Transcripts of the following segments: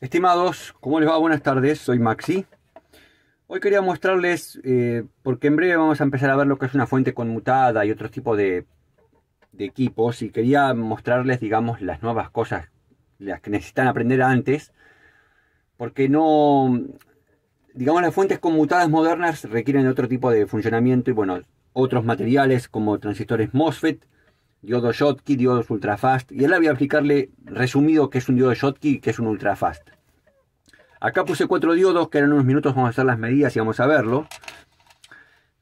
Estimados, ¿cómo les va? Buenas tardes, soy Maxi. Hoy quería mostrarles, eh, porque en breve vamos a empezar a ver lo que es una fuente conmutada y otro tipo de, de, equipos, y quería mostrarles, digamos, las nuevas cosas, las que necesitan aprender antes, porque no, digamos, las fuentes conmutadas modernas requieren otro tipo de funcionamiento y, bueno, otros materiales como transistores MOSFET, diodo Schottky, diodos ultrafast, y ahora voy a explicarle resumido qué es un diodo Schottky y qué es un ultrafast. Acá puse cuatro diodos, que en unos minutos vamos a hacer las medidas y vamos a verlo.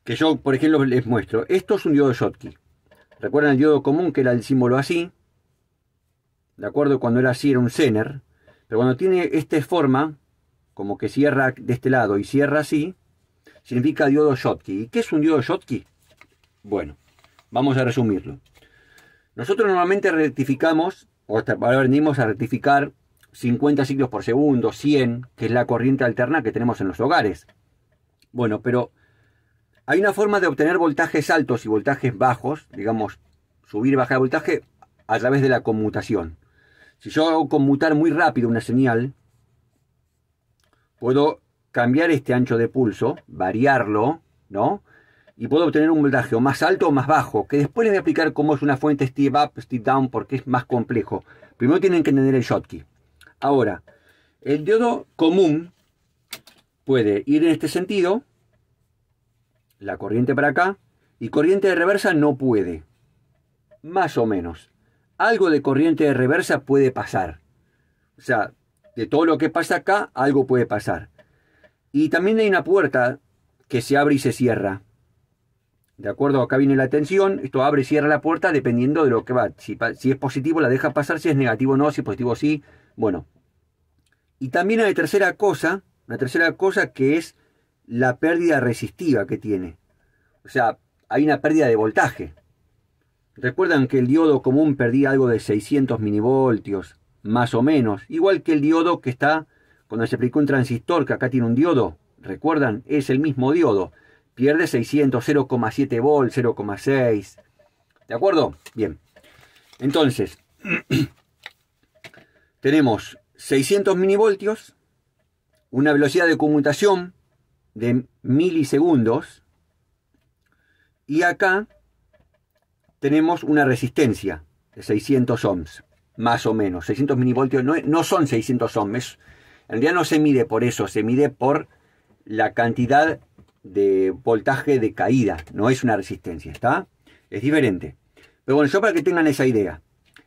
Que yo, por ejemplo, les muestro. Esto es un diodo Schottky. ¿Recuerdan el diodo común que era el símbolo así? ¿De acuerdo? Cuando era así era un zener. Pero cuando tiene esta forma, como que cierra de este lado y cierra así, significa diodo Schottky. ¿Y qué es un diodo Schottky? Bueno, vamos a resumirlo. Nosotros normalmente rectificamos, o venimos a rectificar 50 ciclos por segundo, 100, que es la corriente alterna que tenemos en los hogares. Bueno, pero hay una forma de obtener voltajes altos y voltajes bajos, digamos, subir y bajar el voltaje a través de la conmutación. Si yo hago conmutar muy rápido una señal, puedo cambiar este ancho de pulso, variarlo, ¿no? y puedo obtener un voltaje o más alto o más bajo, que después les voy a explicar cómo es una fuente step up, step down, porque es más complejo. Primero tienen que entender el Schottky. Ahora, el diodo común puede ir en este sentido, la corriente para acá, y corriente de reversa no puede, más o menos. Algo de corriente de reversa puede pasar. O sea, de todo lo que pasa acá, algo puede pasar. Y también hay una puerta que se abre y se cierra. ¿De acuerdo? Acá viene la tensión. Esto abre y cierra la puerta dependiendo de lo que va. Si, es positivo la deja pasar, si es negativo no, si es positivo sí. Bueno. Y también hay tercera cosa, una tercera cosa que es la pérdida resistiva que tiene. O sea, hay una pérdida de voltaje. Recuerdan que el diodo común perdía algo de 600 minivoltios, más o menos. Igual que el diodo que está, cuando se aplicó un transistor, que acá tiene un diodo. Recuerdan, es el mismo diodo pierde 600, 0,7 volt, 0,6. ¿De acuerdo? Bien. Entonces, tenemos 600 milivoltios, una velocidad de conmutación de milisegundos, y acá tenemos una resistencia de 600 ohms, más o menos. 600 milivoltios no, no son 600 ohms, El en realidad no se mide por eso, se mide por la cantidad de voltaje de caída, no es una resistencia, ¿está? Es diferente. Pero bueno, yo para que tengan esa idea.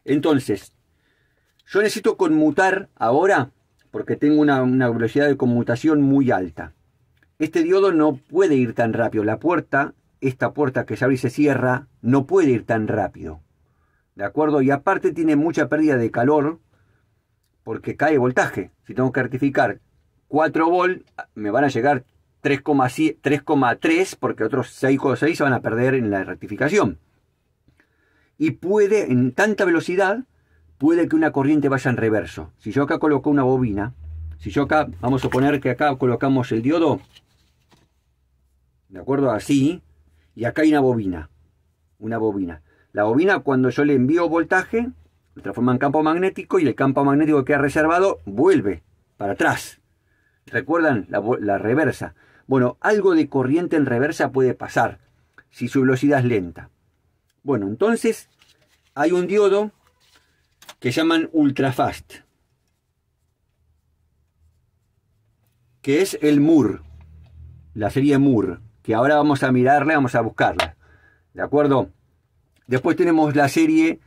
Entonces, yo necesito conmutar ahora, porque tengo una, velocidad de conmutación muy alta. Este diodo no puede ir tan rápido. La puerta, esta puerta que se abre y se cierra, no puede ir tan rápido. ¿De acuerdo? Y aparte tiene mucha pérdida de calor porque cae voltaje. Si tengo que rectificar 4 volt, me van a llegar 3,3 porque otros 6,6 se van a perder en la rectificación. Y puede, en tanta velocidad, puede que una corriente vaya en reverso. Si yo acá coloco una bobina, si yo acá, vamos a poner que acá colocamos el diodo, ¿de acuerdo? Así, y acá hay una bobina, una bobina. La bobina cuando yo le envío voltaje, transforma en campo magnético y el campo magnético que ha reservado vuelve para atrás. Recuerdan la reversa. Bueno, algo de corriente en reversa puede pasar si su velocidad es lenta. Bueno, entonces hay un diodo que llaman ultrafast, que es el Moore, la serie Moore, que ahora vamos a mirarla, vamos a buscarla. ¿De acuerdo? Después tenemos la serie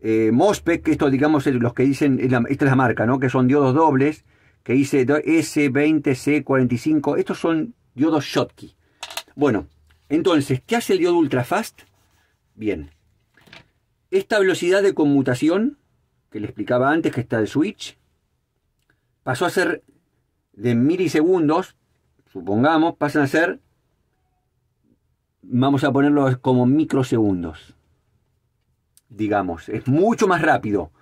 eh, MOSPEC, que esto digamos los que dicen, esta es la marca, ¿no? Que son diodos dobles, que dice S20C45. Estos son diodo Schottky. Bueno, entonces, ¿qué hace el diodo ultrafast? Bien, esta velocidad de conmutación que le explicaba antes, que está el switch, pasó a ser de milisegundos, supongamos, pasan a ser, vamos a ponerlo como microsegundos. Digamos, es mucho más rápido.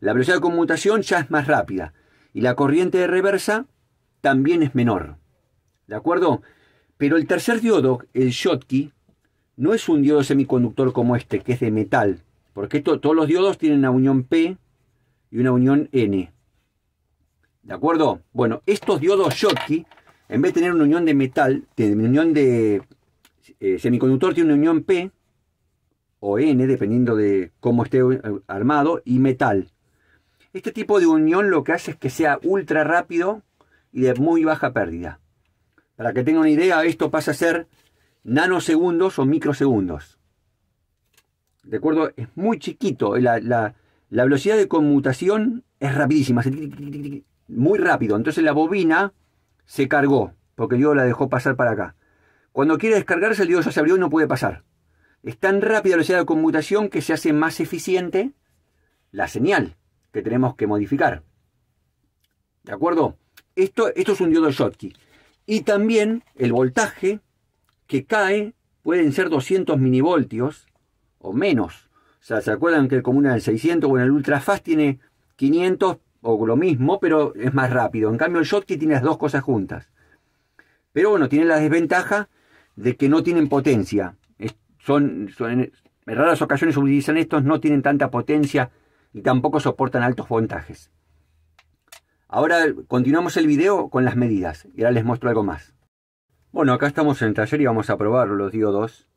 La velocidad de conmutación ya es más rápida y la corriente de reversa también es menor. ¿De acuerdo? Pero el tercer diodo, el Schottky, no es un diodo semiconductor como este, que es de metal. Porque todos los diodos tienen una unión P y una unión N. ¿De acuerdo? Bueno, estos diodos Schottky, en vez de tener una unión de metal, una unión de eh, semiconductor, tiene una unión P o N, dependiendo de cómo esté eh, armado, y metal. Este tipo de unión lo que hace es que sea ultra rápido y de muy baja pérdida. Para que tengan una idea, esto pasa a ser nanosegundos o microsegundos. De acuerdo, es muy chiquito. La, velocidad de conmutación es rapidísima, muy rápido. Entonces la bobina se cargó, porque el diodo la dejó pasar para acá. Cuando quiere descargarse, el diodo ya se abrió y no puede pasar. Es tan rápida la velocidad de conmutación que se hace más eficiente la señal que tenemos que modificar. ¿De acuerdo? Esto, esto es un diodo Schottky. Y también el voltaje que cae pueden ser 200 minivoltios o menos. O sea, ¿se acuerdan que el común del el 600? Bueno, el ultrafast tiene 500 o lo mismo, pero es más rápido. En cambio, el Schottky tiene las dos cosas juntas. Pero bueno, tiene la desventaja de que no tienen potencia. son, en raras ocasiones utilizan estos, no tienen tanta potencia y tampoco soportan altos voltajes. Ahora continuamos el video con las medidas y ahora les muestro algo más. Bueno, acá estamos en el taller y vamos a probar los diodos.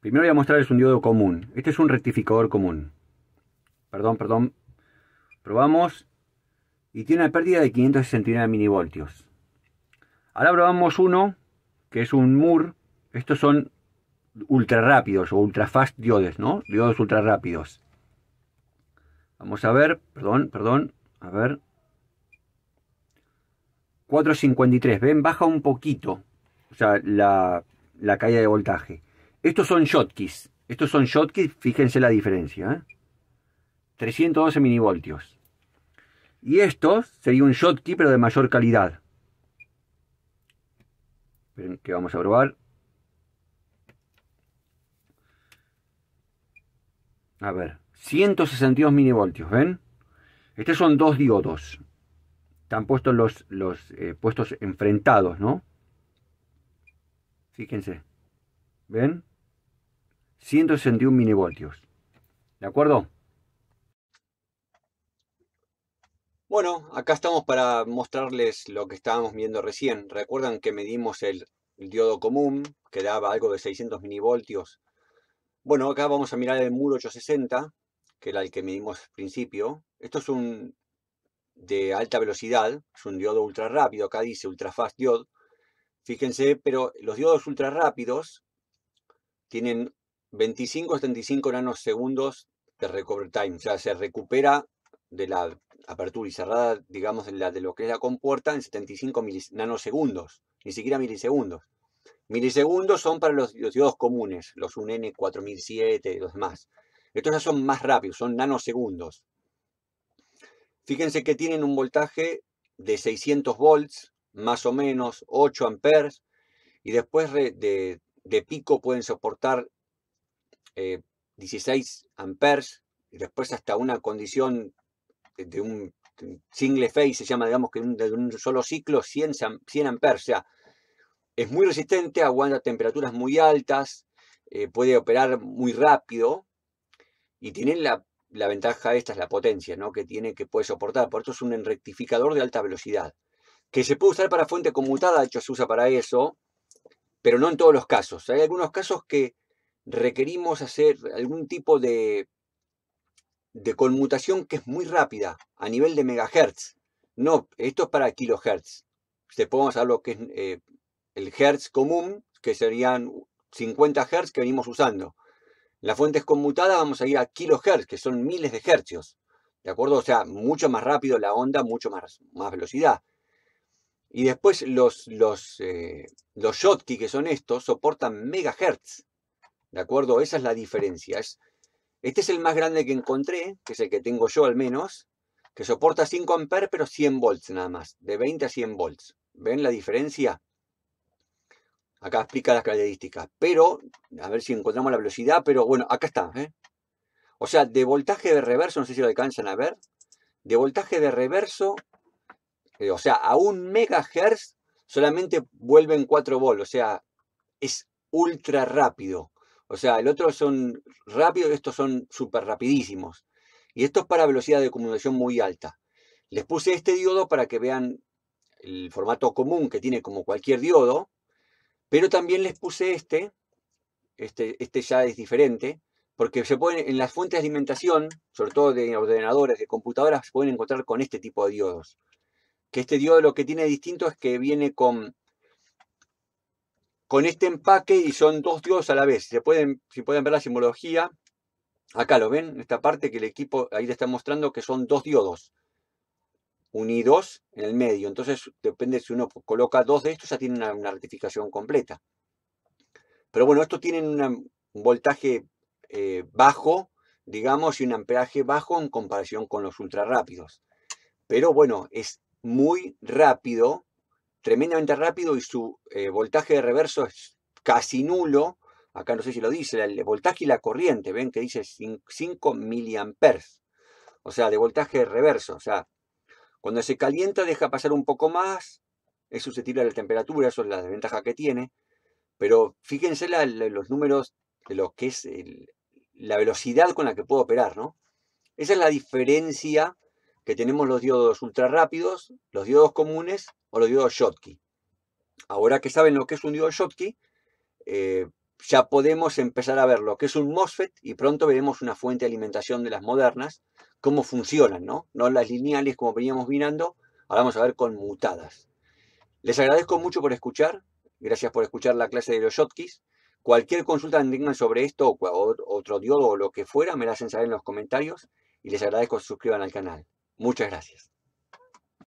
Primero voy a mostrarles un diodo común. Este es un rectificador común. Perdón, perdón. Probamos y tiene una pérdida de 569 minivoltios. Ahora probamos uno que es un MUR. Estos son ultra rápidos o ultra fast diodes, ¿no? Diodos ultra rápidos. Vamos a ver, perdón, perdón, a ver. 4.53. Ven, baja un poquito. sea, la, la caída de voltaje. Estos son shotkeys. Estos son shotkeys, fíjense la diferencia. ¿eh? 312 minivoltios. Y estos sería un shotkey, pero de mayor calidad. Esperen que vamos a probar. A ver, 162 minivoltios, ¿ven? Estos son dos diodos. Han puestos los, los eh, puestos enfrentados, ¿no? Fíjense, ¿ven? 161 minivoltios. ¿de acuerdo? Bueno, acá estamos para mostrarles lo que estábamos viendo recién. Recuerdan que medimos el, diodo común, que daba algo de 600 minivoltios. Bueno, acá vamos a mirar el muro 860, que era el que medimos al principio. Esto es un de alta velocidad, es un diodo ultra rápido, acá dice ultra fast diode, fíjense, pero los diodos ultra rápidos tienen 25 75 nanosegundos de recovery time, o sea, se recupera de la apertura y cerrada, digamos, de, la, de lo que es la compuerta en 75 nanosegundos, ni siquiera milisegundos. Milisegundos son para los, diodos comunes, los 1N4007, los demás. Estos ya son más rápidos, son nanosegundos. Fíjense que tienen un voltaje de 600 volts, más o menos 8 amperes, y después de, pico pueden soportar 16 eh, amperes, y después hasta una condición de un single phase, se llama, digamos, que de un solo ciclo, 100, 100 amperes. O sea, es muy resistente, aguanta temperaturas muy altas, eh, puede operar muy rápido y tiene la la ventaja esta es la potencia, ¿no? Que tiene, que puede soportar. Por esto es un rectificador de alta velocidad. Que se puede usar para fuente conmutada, de hecho se usa para eso, pero no en todos los casos. Hay algunos casos que requerimos hacer algún tipo de, de conmutación que es muy rápida, a nivel de megahertz. No, esto es para kilohertz. se podemos hablar lo que es eh, el hertz común, que serían 50 hertz que venimos usando. La fuente es conmutada, vamos a ir a kilohertz, que son miles de hercios. ¿De acuerdo? O sea, mucho más rápido la onda, mucho más, más velocidad. Y después los, los, eh, los Schottky, que son estos, soportan megahertz. ¿De acuerdo? Esa es la diferencia. Es, este es el más grande que encontré, que es el que tengo yo al menos, que soporta 5 amperes, pero 100 volts nada más, de 20 a 100 volts. ¿Ven la diferencia? Acá explica las características, pero, a ver si encontramos la velocidad, pero bueno, acá está. ¿eh? O sea, de voltaje de reverso, no sé si lo alcanzan a ver, de voltaje de reverso, eh, o sea, a un megahertz solamente vuelven 4 volts, o sea, es ultra rápido. O sea, el otro son rápidos, estos son súper rapidísimos. Y esto es para velocidad de acumulación muy alta. Les puse este diodo para que vean el formato común que tiene como cualquier diodo, pero también les puse este, este, este ya es diferente, porque se en las fuentes de alimentación, sobre todo de ordenadores, de computadoras, se pueden encontrar con este tipo de diodos. Que este diodo lo que tiene distinto es que viene con, con este empaque y son dos diodos a la vez. Se pueden, si pueden ver la simbología, acá lo ven, en esta parte que el equipo ahí le está mostrando que son dos diodos unidos en el medio. Entonces, depende si uno coloca dos de estos, ya tiene una, una rectificación completa. Pero bueno, estos tienen un voltaje eh, bajo, digamos, y un amperaje bajo en comparación con los ultrarrápidos. Pero bueno, es muy rápido, tremendamente rápido, y su eh, voltaje de reverso es casi nulo. Acá no sé si lo dice, el voltaje y la corriente, ven que dice 5 miliamperes. O sea, de voltaje de reverso, o sea, cuando se calienta deja pasar un poco más, es susceptible a la temperatura, eso es la desventaja que tiene, pero fíjense los números de lo que es la velocidad con la que puedo operar, ¿no? Esa es la diferencia que tenemos los diodos ultra rápidos, los diodos comunes o los diodos Schottky. Ahora que saben lo que es un diodo Schottky, eh, ya podemos empezar a ver lo que es un MOSFET y pronto veremos una fuente de alimentación de las modernas, cómo funcionan, ¿no? No las lineales como veníamos mirando, ahora vamos a ver con mutadas. Les agradezco mucho por escuchar, gracias por escuchar la clase de los Shotkis. Cualquier consulta que tengan sobre esto o otro diodo o lo que fuera, me la hacen saber en los comentarios y les agradezco que suscriban al canal. Muchas gracias.